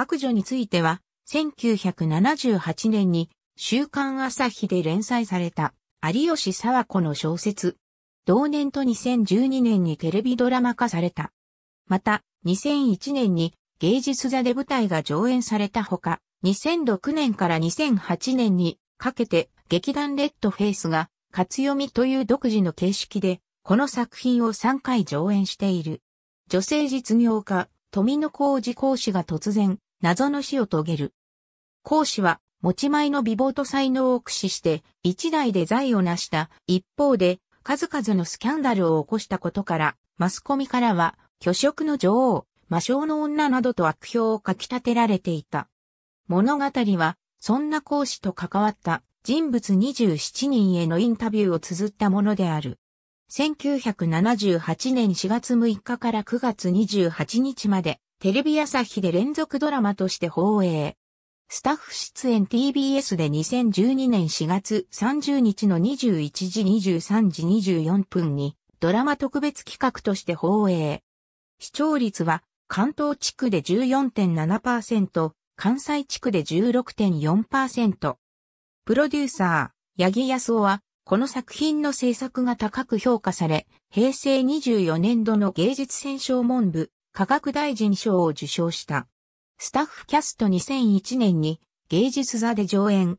悪女については、1978年に週刊朝日で連載された有吉沢子の小説。同年と2012年にテレビドラマ化された。また、2001年に芸術座で舞台が上演されたほか、2006年から2008年にかけて劇団レッドフェイスがつ読みという独自の形式で、この作品を3回上演している。女性実業家、富野浩二講師が突然、謎の死を遂げる。孔子は、持ち前の美貌と才能を駆使して、一代で財を成した、一方で、数々のスキャンダルを起こしたことから、マスコミからは、虚色の女王、魔性の女などと悪評をかき立てられていた。物語は、そんな講師と関わった人物27人へのインタビューを綴ったものである。1978年4月6日から9月28日までテレビ朝日で連続ドラマとして放映。スタッフ出演 TBS で2012年4月30日の21時23時24分にドラマ特別企画として放映。視聴率は関東地区で14.7%、関西地区で16.4%。プロデューサー、八木康夫は、この作品の制作が高く評価され、平成24年度の芸術選奨文部科学大臣賞を受賞した。スタッフキャスト2001年に芸術座で上演。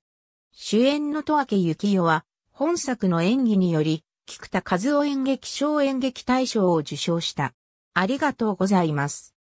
主演の戸明幸代は本作の演技により菊田和夫演劇賞演劇大賞を受賞した。ありがとうございます。